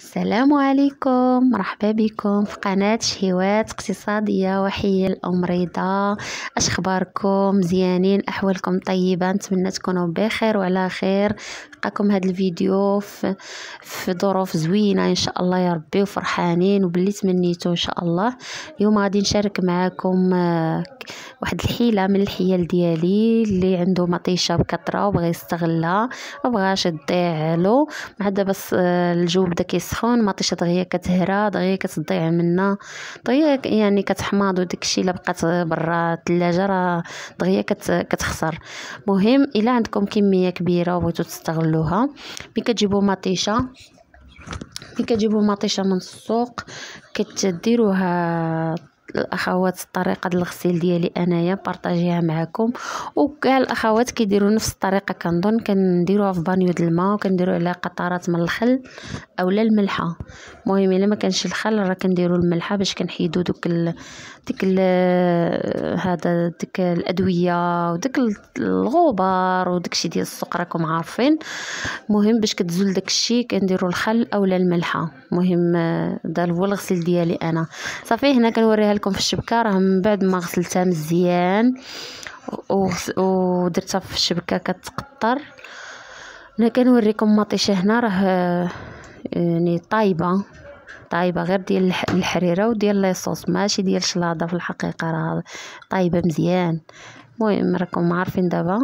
السلام عليكم مرحبا بكم في قناة شهوات اقتصادية وحي الأمريضة اش اخباركم مزيانين احوالكم طيبة نتمنى تكونوا بخير وعلى خير لقاكم هذا الفيديو في, في ظروف زوينة ان شاء الله يا ربي وفرحانين وباللي تمنيتو ان شاء الله اليوم غادي نشارك معكم آه، واحد الحيلة من الحيل ديالي اللي عنده مطيشة بكثرة وبغى يستغلها مبغاش تضيع له مع دابا آه، الجو بدا كيس ما مطيشه دغيا كتهرى دغيا كتضيع منا دغيا يعني كتحماض وداكشي الا بقات برا الثلاجه راه دغيا كتخسر مهم الا عندكم كميه كبيره وبغيتو تستغلوها ملي كتجيبوا مطيشه ملي كتجيبوا مطيشه من السوق كتديروها الاخوات الطريقه ديال الغسيل ديالي انايا بارطاجيها معكم وكاع الاخوات كيديروا نفس الطريقه كنظن كنديروها في بانيو د الماء وكنديروا عليها قطرات من الخل اولا الملحه المهم الا ما كانش الخل راه كنديروا الملحه باش كنحيدوا دوك ال... ديك ال... هذا ديك الادويه وديك الغبار وداكشي ديال السوق راكم عارفين المهم باش كتزول داكشي كنديروا الخل اولا الملحه المهم آه، ده هو الغسيل ديالي انا صافي هنا كنوريها لكم في الشبكه راه من بعد ما غسلتها مزيان ودرتها في الشبكه كتقطر انا كنوريكم مطيشه هنا راه يعني طايبه طايبه غير ديال الحريره وديال ليصوص ماشي ديال الشلاضه في الحقيقه راه طايبه مزيان المهم راكم عارفين دابا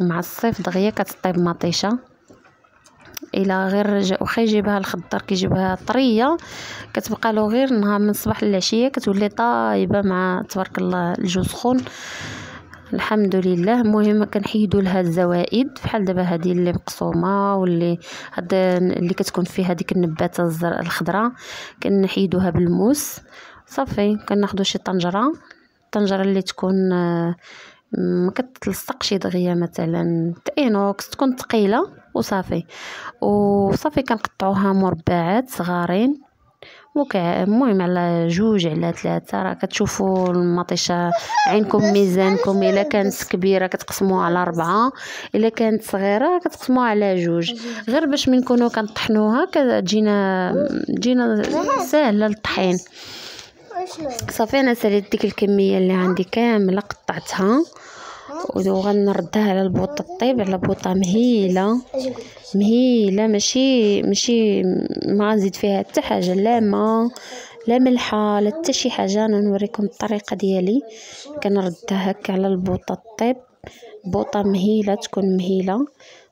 مع الصيف دغيا كتطيب مطيشه الا غير رجع واخا يجيبها الخضر كيجيبها طريه كتبقى له غير نهار من الصباح للعشيه كتولي طايبه مع تبارك الله الجو سخون الحمد لله المهم كنحيدوا لها الزوائد بحال دابا هذه اللي مقسومه واللي هاد اللي كتكون فيها ديك النباتة الخضراء كنحيدوها بالموس صافي كناخذوا شي طنجره الطنجره اللي تكون آه، ما كتلصقش دغيا مثلا تاينوكس تكون ثقيله وصافي وصافي كنقطعوها مربعات صغارين مكع المهم على جوج على ثلاثه راه كتشوفوا المطيشه عينكم ميزانكم الا كانت كبيره كتقسموها على اربعه الا كانت صغيره كتقسموها على جوج غير باش من كنكونوا كنطحنوها كتجينا تجينا ساهله للطحين صافي انا ساليت ديك الكميه اللي عندي كامله قطعتها وغنردها على البوطه طيب على بوطه مهيله مهيله ماشي ماشي ما نزيد فيها حتى حاجه لا ما لا ملحه لا حتى شي حاجه انا نوريكم الطريقه ديالي كنردها هكا على البوطه الطيب بوطه مهيله تكون مهيله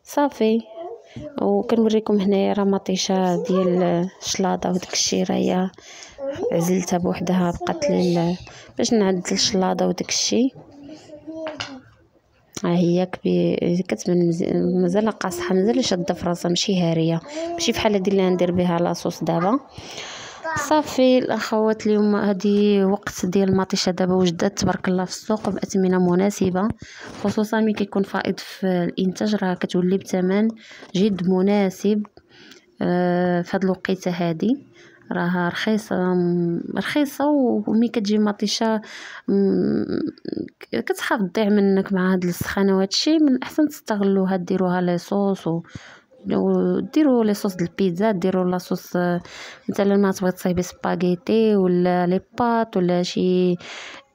صافي وكنوريكم هنايا راه مطيشه ديال الشلاضه راه راهي عزلتها بوحدها بقات لي باش نعدل الشلاضه الشيء هي كبي كتبان مازال قاصحه مازال شاده في راسها ماشي هاريه ماشي بحال هادي اللي غندير بها لاصوص دابا صافي الاخوات اليوم هادي وقت ديال المطيشه دابا وجدات تبارك الله في السوق باثمنه مناسبه خصوصا ملي كيكون فائض في الانتاج راه كتولي بثمن جد مناسب آه في هاد الوقيته هادي راها رخيصه رخيصه ومي كتجي مطيشه كتخاف تضيع منك مع هاد السخانه وهادشي من الاحسن تستغلوها ديروها لي صوص و ديروا لي صوص البيتزا ديروا صوص مثلا ما تبغي تصايبي سباغيتي ولا لي بات ولا شي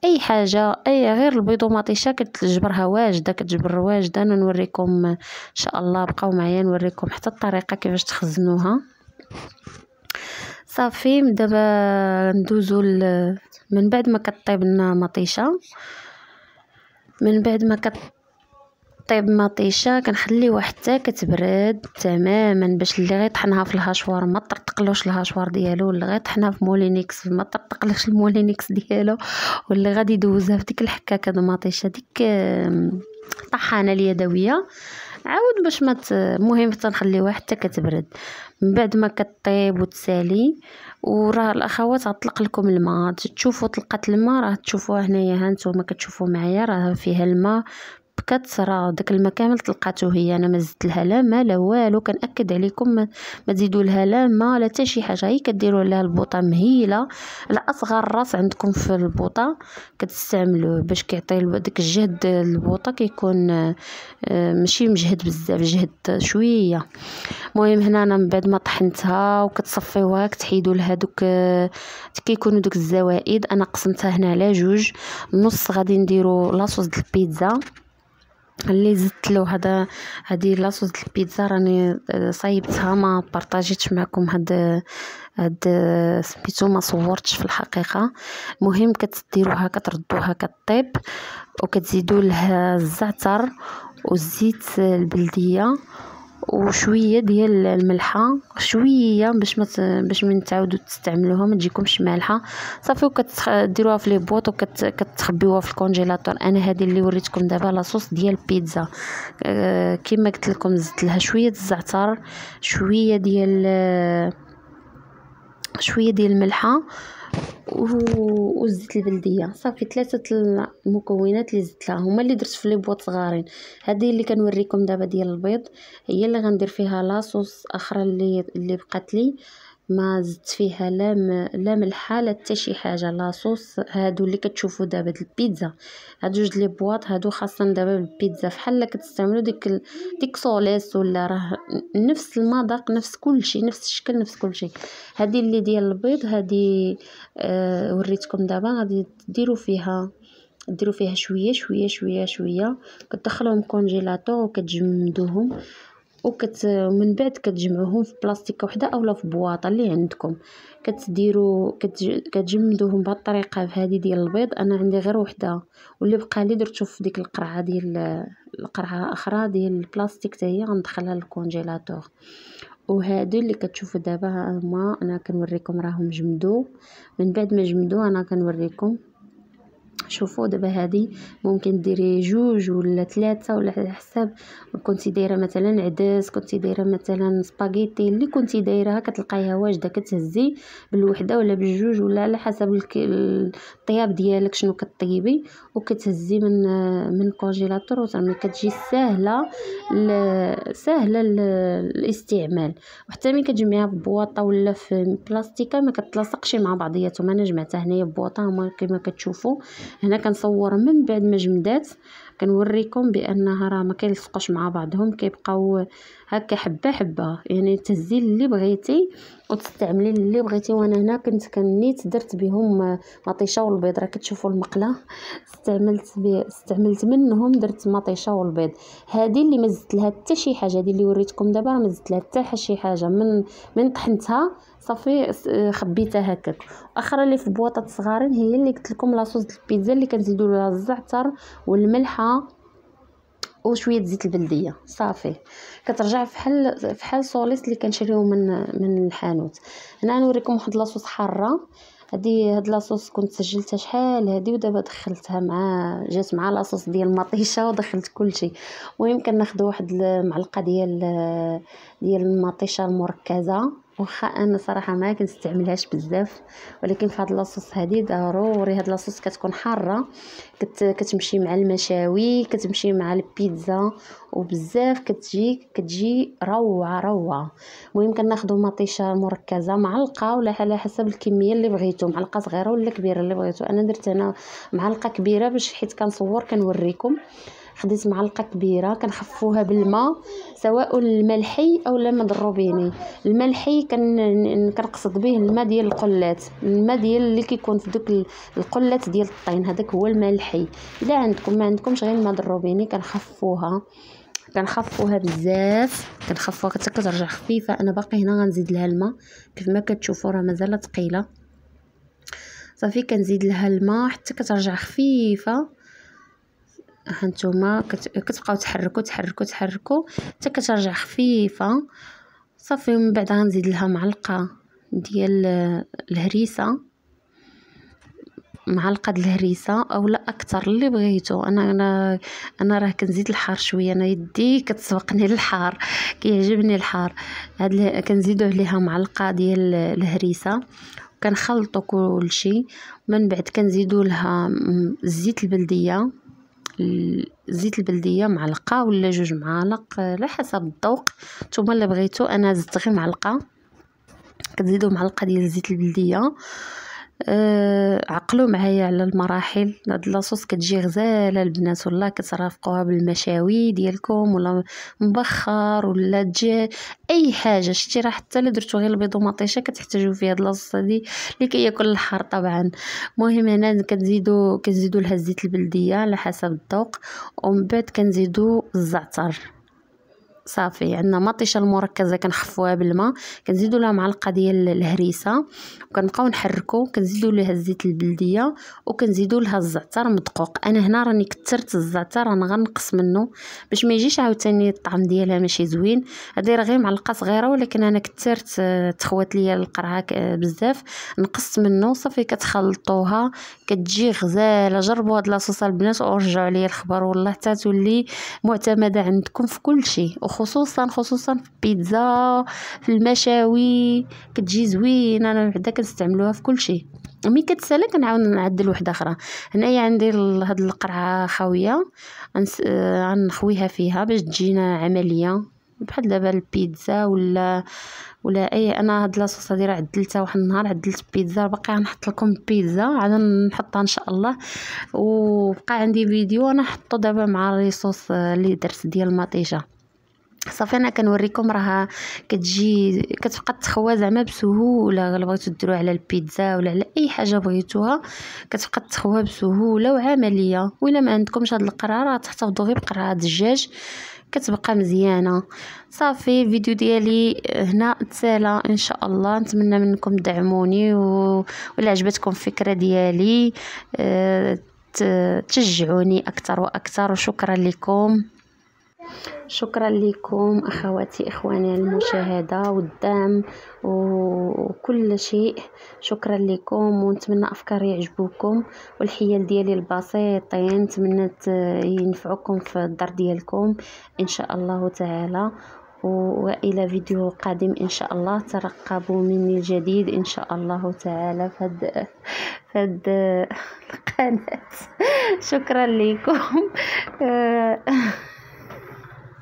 اي حاجه اي غير البيض ومطيشه كتجبرها واجده كتجبر واجده انا نوريكم ان شاء الله بقاو معايا نوريكم حتى الطريقه كيفاش تخزنوها صافي دابا ندوزو من بعد ما كطيب لنا مطيشه من بعد ما كطيب مطيشه كنخليوها حتى كتبرد تماما باش اللي غيطحنها في الهاشوار ما طرطقلوش الهاشوار ديالو اللي غيطحنها في مولينيكس ما طرطقلوش المولينيكس ديالو واللي غادي يدوزها في ديك الحكاكه د المطيشه ديك الطحانه اليدويه عاود باش ما المهم تنخليوها حتى كتبرد من بعد ما كطيب وتسالي وراه الاخوات غطلق لكم الماء تشوفوا طلقه الماء راه تشوفوها هنايا ها نتوما كتشوفوا معايا راه فيها الماء بكات راه داك الما كامل طلقاتو هي انا ما زدت لها لا ما لا والو كنأكد عليكم ما, تزيدوا لها لا ما لا حتى شي حاجه هي كديروا لها البوطه مهيله على اصغر راس عندكم في البوطه كتستعملوه باش كيعطي داك الجهد البوطه كيكون آه، ماشي مجهد بزاف جهد شويه المهم هنا انا من بعد ما طحنتها وكتصفيوها كتحيدوا لها دوك آه، كيكونوا دوك الزوائد انا قسمتها هنا على جوج نص غادي نديروا لاصوص د البيتزا اللي زدت له هذا هذه لاصوص البيتزا راني آه، صايبتها ما بارطاجيتش معكم هاد هاد آه، سميتو ما صورتش في الحقيقه مهم كتديروها كتردوها كطيب وكتزيدوا لها الزعتر والزيت البلديه وشويه ديال الملحه شويه باش ما باش من تعاودوا تستعملوها ما تجيكمش مالحه صافي وكتديروها في لي بوط وكتخبيوها في الكونجيلاتور انا هذه اللي وريتكم دابا لاصوص ديال البيتزا آه، كما قلت لكم زدت لها شويه الزعتر شويه ديال آه، شويه ديال الملحه والزيت البلديه صافي ثلاثه المكونات اللي زدت لها هما اللي درت في لي بواط صغارين هذه اللي كنوريكم دابا ديال البيض هي اللي غندير فيها لاصوص اخرى اللي اللي بقات لي ما زدت فيها لا لا ملحه لا حتى شي حاجه لاصوص هادو اللي كتشوفوا دابا البيتزا هاد جوج لي بواط هادو خاصه دابا بالبيتزا فحال كتستعملوا ديك ال... ديك سوليس ولا راه نفس المذاق نفس كلشي نفس الشكل نفس كلشي هادي اللي ديال البيض هادي آه وريتكم دابا غادي ديروا فيها ديروا فيها شويه شويه شويه شويه كتدخلوهم كونجيلاتور وكتجمدوهم وكت من بعد كتجمعوهم في بلاستيكه وحده اولا في بواطه اللي عندكم كتديروا كتجمدوهم بهذه الطريقه هذه ديال البيض انا عندي غير وحده واللي بقى لي درتو في ديك القرعه ديال القرعه اخرى ديال البلاستيك حتى هي غندخلها للكونجيلاتور وهادو اللي كتشوفوا دابا هما انا كنوريكم راهم جمدو من بعد ما جمدو انا كنوريكم شوفوا دابا هذه ممكن ديري جوج ولا ثلاثه ولا على حساب كنتي دايره مثلا عدس كنتي دايره مثلا سباغيتي اللي كنتي دايرها كتلقايها واجده كتهزي بالوحده ولا بالجوج ولا على حسب الطياب ديالك شنو كطيبي وكتهزي من من الكونجيلاتور وتعمل كتجي ساهله ساهله الاستعمال وحتى ملي كتجمعيها في بواطه ولا في بلاستيكه ما كتلاصقش مع بعضياتهم انا جمعتها هنايا في بواطه هما كما كتشوفوا هنا كنصور من بعد ما جمدات كنوريكم بانها راه ما كيلصقوش مع بعضهم كيبقاو هكا حبه حبه يعني تهزي اللي بغيتي وتستعملي اللي بغيتي وانا هنا كنت كنيت درت بهم مطيشه والبيض راه كتشوفوا المقله استعملت استعملت منهم درت مطيشه والبيض هذه اللي ما زدت لها حتى شي حاجه هذه اللي وريتكم دابا ما زدت لها حتى شي حاجه من من طحنتها صافي خبيتها هكاك اخرى اللي في بواطات صغارين هي اللي قلت لكم لاصوص البيتزا اللي كنزيدوا لها الزعتر والملحه وشويه زيت البلديه صافي كترجع فحال فحال صوليس اللي كنشريو من من الحانوت هنا نوريكم واحد لاصوص حاره هادي هاد لاصوص كنت سجلتها شحال هادي ودابا دخلتها مع جات مع لاصوص ديال المطيشه ودخلت كلشي ويمكن كناخذ واحد المعلقه ديال ديال المطيشه المركزه واخا انا صراحه ما كنستعملهاش بزاف ولكن فهاد لاصوص هادي ضروري هاد لاصوص كتكون حاره كت كتمشي مع المشاوي كتمشي مع البيتزا وبزاف كتجي كتجي روعه روعه المهم كناخذوا مطيشه مركزه معلقه ولا على حسب الكميه اللي بغيتو معلقه صغيره ولا كبيره اللي بغيتو انا درت هنا معلقه كبيره باش حيت كنصور كنوريكم خديت معلقه كبيره كنخفوها بالماء سواء الملحي او الماء الروبيني الملحي كنقصد به الماء ديال القلات الماء ديال اللي كيكون في دوك القلات ديال الطين هذاك هو الملحي الا عندكم ما عندكمش غير الماء الروبيني كنخفوها كنخفوها بزاف كنخفوها حتى كترجع خفيفه انا باقي هنا غنزيد لها الماء كيف ما كتشوفوا راه مازال ثقيله صافي كنزيد لها الماء حتى كترجع خفيفه هانتوما كتبقاو تحركو تحركو تحركو حتى كترجع خفيفه صافي ومن بعد غنزيد لها معلقه ديال الهريسه معلقه ديال الهريسه اولا اكثر اللي بغيتو انا انا انا راه كنزيد الحار شويه انا يدي كتسبقني الحار كيعجبني الحار هاد كنزيدو عليها معلقه ديال الهريسه كنخلطو كلشي من بعد كنزيدو لها الزيت البلديه الزيت البلديه معلقه ولا جوج معالق على حسب الذوق نتوما اللي بغيتو انا زدت غير معلقه كتزيدوا معلقه ديال الزيت البلديه آه، عقلوا معايا على المراحل هاد لاصوص كتجي غزاله البنات والله كترافقوها بالمشاوي ديالكم ولا مبخر ولا تجي اي حاجه شتي راه حتى اللي درتو غير البيض ومطيشه كتحتاجوا فيها هاد لاصوص هادي اللي كياكل الحار طبعا المهم هنا كنزيدو كنزيدو لها الزيت البلديه على حسب الذوق ومن بعد كنزيدو الزعتر صافي عندنا مطيشه المركزه كنحفوها بالماء كنزيدوا لها معلقه ديال الهريسه وكنبقاو نحركو كنزيدوا لها الزيت البلديه وكنزيدوا لها الزعتر مدقوق انا هنا راني كثرت الزعتر انا غنقص منه باش ما يجيش عاوتاني الطعم ديالها ماشي زوين راه غير معلقه صغيره ولكن انا كثرت آه، تخوات ليا القرعه آه، بزاف نقصت منه صافي كتخلطوها كتجي غزاله جربوا هاد لاصوصه البنات ورجعوا لي الخبر والله حتى تولي معتمده عندكم في كل شيء خصوصا خصوصا في البيتزا في المشاوي كتجي زوينه انا وحده كنستعملوها في كل شيء ملي كتسالى كنعاود نعدل وحده اخرى هنايا عندي هاد القرعه خاويه آه، غنخويها فيها باش تجينا عمليه بحال دابا البيتزا ولا ولا اي انا هاد لاصوص هادي راه عدلتها واحد النهار عدلت بيتزا باقي غنحط لكم البيتزا عاد نحطها ان شاء الله وبقى عندي فيديو انا حطو دابا مع الريصوص اللي آه، درت ديال المطيشه صافي انا كنوريكم راها كتجي كتبقى تخوى زعما بسهوله الا بغيتو ديروها على البيتزا ولا على اي حاجه بغيتوها كتبقى تخوى بسهوله وعمليه ولا ما عندكمش هاد القراره تحتفظوا غير بقراره الدجاج كتبقى مزيانه صافي الفيديو ديالي هنا تسالى ان شاء الله نتمنى منكم تدعموني و... ولا عجبتكم الفكره ديالي أه، تشجعوني اكثر واكثر وشكرا لكم شكرا لكم اخواتي اخواني على المشاهده والدعم وكل شيء شكرا لكم ونتمنى افكار يعجبوكم والحيل ديالي البسيطين نتمنى ينفعوكم في الدار ديالكم ان شاء الله تعالى والى فيديو قادم ان شاء الله ترقبوا مني الجديد ان شاء الله تعالى فهاد فهاد القناه شكرا لكم